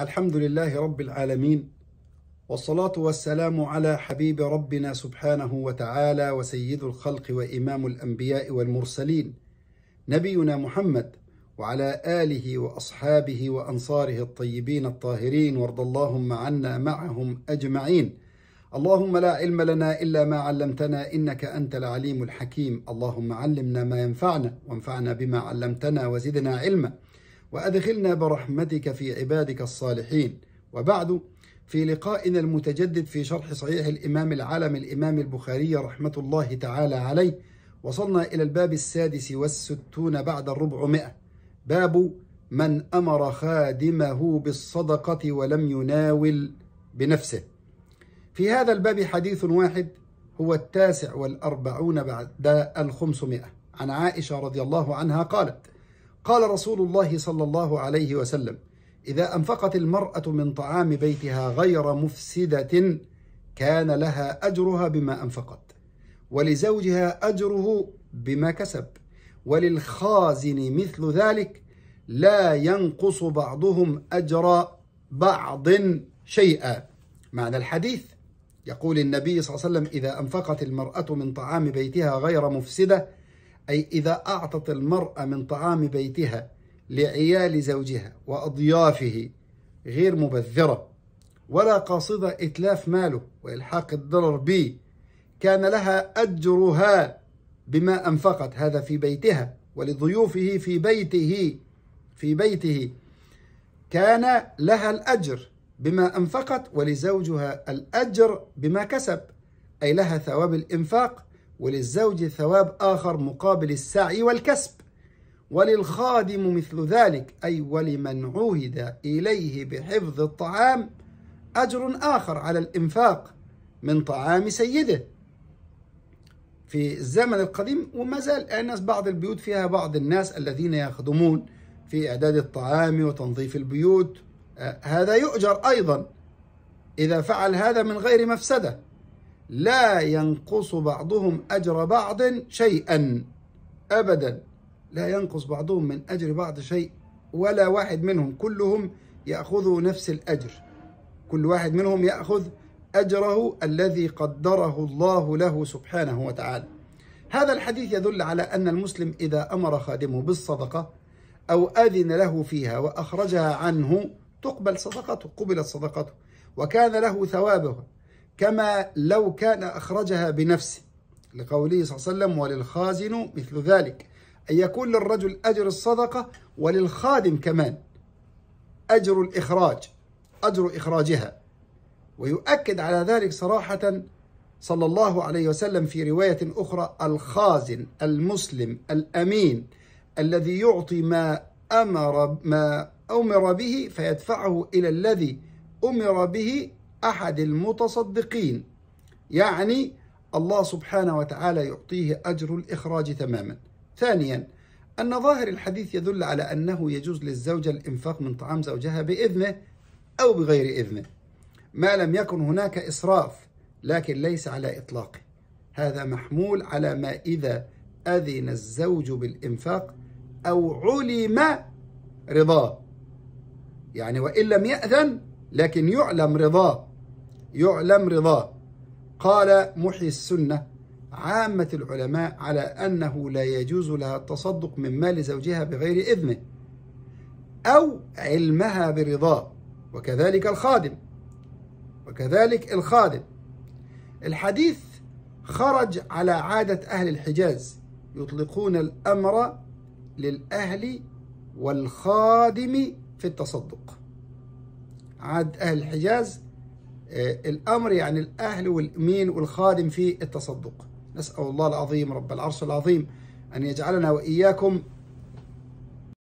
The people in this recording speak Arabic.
الحمد لله رب العالمين والصلاة والسلام على حبيب ربنا سبحانه وتعالى وسيد الخلق وإمام الأنبياء والمرسلين نبينا محمد وعلى آله وأصحابه وأنصاره الطيبين الطاهرين وارض اللهم عنا معهم أجمعين اللهم لا علم لنا إلا ما علمتنا إنك أنت العليم الحكيم اللهم علمنا ما ينفعنا وانفعنا بما علمتنا وزدنا علما وأدخلنا برحمتك في عبادك الصالحين وبعد في لقائنا المتجدد في شرح صحيح الإمام العالم الإمام البخاري رحمة الله تعالى عليه وصلنا إلى الباب السادس والستون بعد مئة باب من أمر خادمه بالصدقة ولم يناول بنفسه في هذا الباب حديث واحد هو التاسع والأربعون بعد الخمسمائة عن عائشة رضي الله عنها قالت قال رسول الله صلى الله عليه وسلم إذا أنفقت المرأة من طعام بيتها غير مفسدة كان لها أجرها بما أنفقت ولزوجها أجره بما كسب وللخازن مثل ذلك لا ينقص بعضهم أجر بعض شيئا معنى الحديث يقول النبي صلى الله عليه وسلم إذا أنفقت المرأة من طعام بيتها غير مفسده أي إذا أعطت المرأة من طعام بيتها لعيال زوجها وأضيافه غير مبذرة ولا قاصدة إتلاف ماله وإلحاق الضرر به كان لها أجرها بما أنفقت هذا في بيتها ولضيوفه في بيته في بيته كان لها الأجر بما أنفقت ولزوجها الأجر بما كسب أي لها ثواب الإنفاق وللزوج ثواب آخر مقابل السعي والكسب وللخادم مثل ذلك أي ولمن عهد إليه بحفظ الطعام أجر آخر على الإنفاق من طعام سيده في الزمن القديم وما زال الناس بعض البيوت فيها بعض الناس الذين يخدمون في إعداد الطعام وتنظيف البيوت آه، هذا يؤجر أيضا إذا فعل هذا من غير مفسده لا ينقص بعضهم أجر بعض شيئا أبدا لا ينقص بعضهم من أجر بعض شيء ولا واحد منهم كلهم يأخذ نفس الأجر كل واحد منهم يأخذ أجره الذي قدره الله له سبحانه وتعالى هذا الحديث يدل على أن المسلم إذا أمر خادمه بالصدقة أو أذن له فيها وأخرجها عنه تقبل صدقته قبلت صدقته وكان له ثوابه كما لو كان أخرجها بنفسه لقوله صلى الله عليه وسلم وللخازن مثل ذلك أن يكون للرجل أجر الصدقة وللخادم كمان أجر الإخراج أجر إخراجها ويؤكد على ذلك صراحة صلى الله عليه وسلم في رواية أخرى الخازن المسلم الأمين الذي يعطي ما أمر ما أمر به فيدفعه إلى الذي أمر به أحد المتصدقين يعني الله سبحانه وتعالى يعطيه أجر الإخراج تماما ثانيا أن ظاهر الحديث يدل على أنه يجوز للزوجة الإنفاق من طعام زوجها بإذنه أو بغير إذنه ما لم يكن هناك إسراف لكن ليس على إطلاقه هذا محمول على ما إذا أذن الزوج بالإنفاق أو علم رضاه يعني وإن لم يأذن لكن يعلم رضاه يعلم رضاه قال محي السنة عامة العلماء على أنه لا يجوز لها التصدق من مال زوجها بغير إذنه أو علمها برضاه وكذلك الخادم وكذلك الخادم الحديث خرج على عادة أهل الحجاز يطلقون الأمر للأهل والخادم في التصدق عاد أهل الحجاز آه، الأمر يعني الأهل والأمين والخادم في التصدق نسأل الله العظيم رب العرش العظيم أن يجعلنا وإياكم